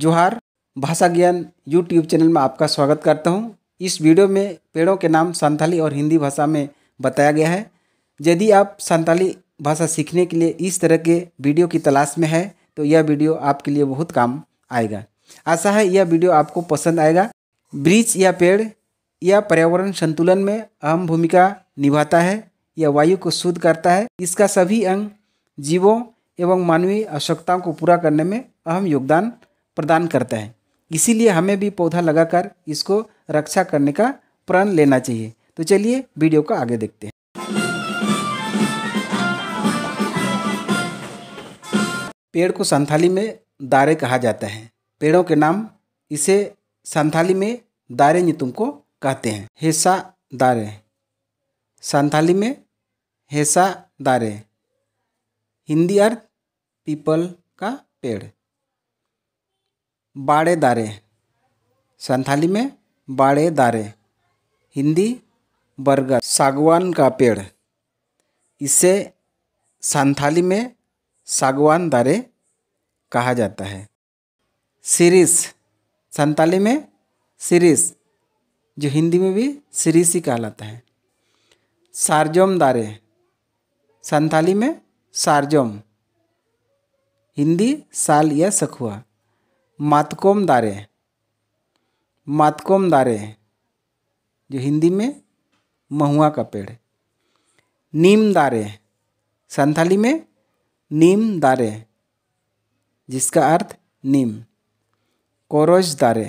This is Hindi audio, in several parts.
जोहार भाषा ज्ञान यूट्यूब चैनल में आपका स्वागत करता हूँ इस वीडियो में पेड़ों के नाम संथाली और हिंदी भाषा में बताया गया है यदि आप संथाली भाषा सीखने के लिए इस तरह के वीडियो की तलाश में है तो यह वीडियो आपके लिए बहुत काम आएगा आशा है यह वीडियो आपको पसंद आएगा वृक्ष या पेड़ यह पर्यावरण संतुलन में अहम भूमिका निभाता है यह वायु को शुद्ध करता है इसका सभी अंग जीवों एवं मानवीय आवश्यकताओं को पूरा करने में अहम योगदान प्रदान करता है इसीलिए हमें भी पौधा लगाकर इसको रक्षा करने का प्रण लेना चाहिए तो चलिए वीडियो को आगे देखते हैं पेड़ को संथाली में दारे कहा जाता है पेड़ों के नाम इसे संथाली में दारे नितुम को कहते हैं हेसा दारे संथाली में हेसा दारे हिंदी अर्थ पीपल का पेड़ बाड़े दारे संथाली में बाड़े दारे हिंदी बरगद सागवान का पेड़ इसे संथाली में सागवान दारे कहा जाता है सीरीस संथाली में सीरीस जो हिंदी में भी सीरीस ही कहलाता है सारजोम दारे संथाली में सारजोम हिंदी साल या सखुआ मातकोम दारे मातकोम दारे जो हिंदी में महुआ का पेड़ नीम दारे संथाली में नीम दारे जिसका अर्थ नीम कोरोज दारे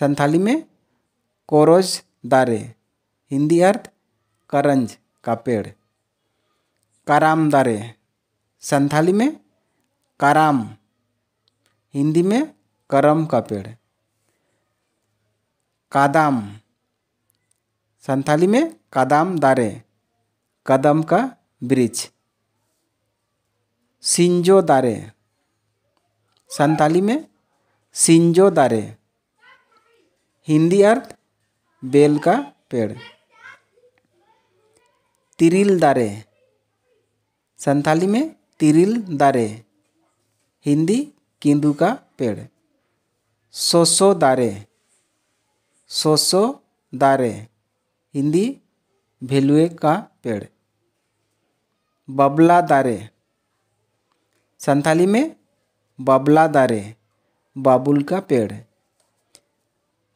संथाली में कोरोज दारे हिंदी अर्थ करंज का पेड़ काराम दारे संथाली में काराम हिंदी में करम का पेड़ कादाम संथाली में कादाम दारे कदम का ब्रिज सिंजो दारे संथाली में सिंजो दारे हिंदी अर्थ बेल का पेड़ तिरिल दारे संथाली में तिरिल दारे हिंदी किंदू का पेड़ सोसो दारे सोसो दारे हिंदी भेलुए का पेड़ बबला दारे संथाली में बबला दारे बाबुल का पेड़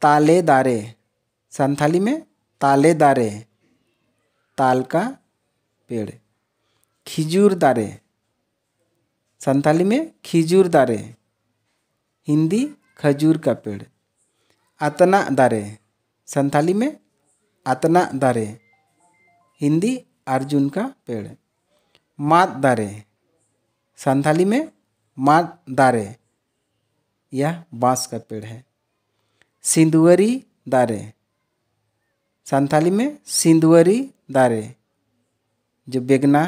ताले दारे संथाली में ताले दारे ताल का पेड़ खिजूर दारे संताली में खिजूर दारे हिंदी खजूर का पेड़ आतना दारे संताली में आतना दारे हिंदी अर्जुन का पेड़ मात दारे संथाली में मात दारे यह बांस का पेड़ है सिंदुअरी दारे संथाली में सिंदुअरी दारे जो बेगना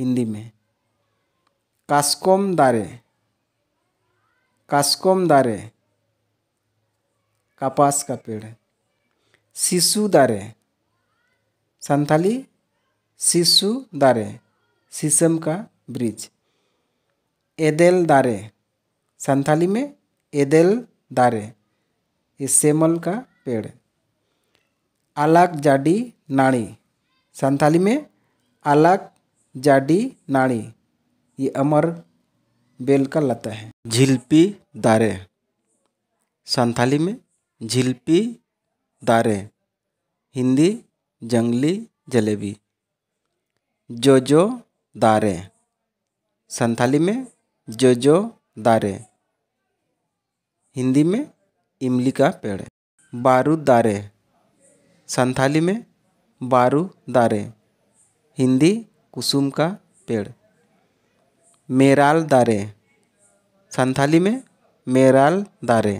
हिंदी में কাস্কম दारे कास्कोम दारे कपास का पेड़ शिशु दारे संथाली शिशु दारे शीशम का ब्रिज एदेल दारे संथाली में एदेल दारे ये सेमल का पेड़ आलाक जाडी नाड़ी संथाली में आलाक जाडी नाड़ी ये अमर बेल का लता है झिल्पी दारे संथाली में झिल्पी दारे हिंदी जंगली जलेबी जो जो दारे संथाली में जो जो दारे हिंदी में इमली का पेड़ बारू दारे संथाली में बारू दारे हिंदी कुसुम का पेड़ मेराल दारे संथाली में मेराल दारे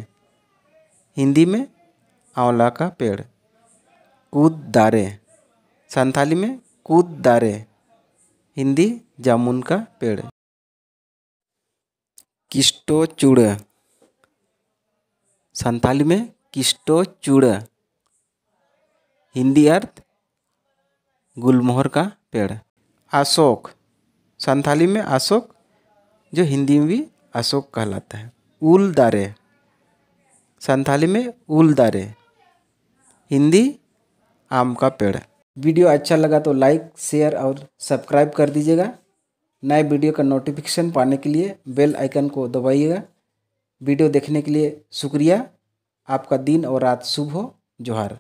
हिंदी में आंवला का पेड़ कूद दारे संथाली में कूद दारे हिंदी जामुन का पेड़ किस्टो चूड़ संथाली में किस्टो चूड़ हिंदी अर्थ गुलमोहर का पेड़ अशोक संथाली में अशोक जो हिंदी में भी अशोक कहलाता है उल दारे संथाली में उल दारे हिंदी आम का पेड़ वीडियो अच्छा लगा तो लाइक शेयर और सब्सक्राइब कर दीजिएगा नए वीडियो का नोटिफिकेशन पाने के लिए बेल आइकन को दबाइएगा वीडियो देखने के लिए शुक्रिया आपका दिन और रात शुभ हो जोहार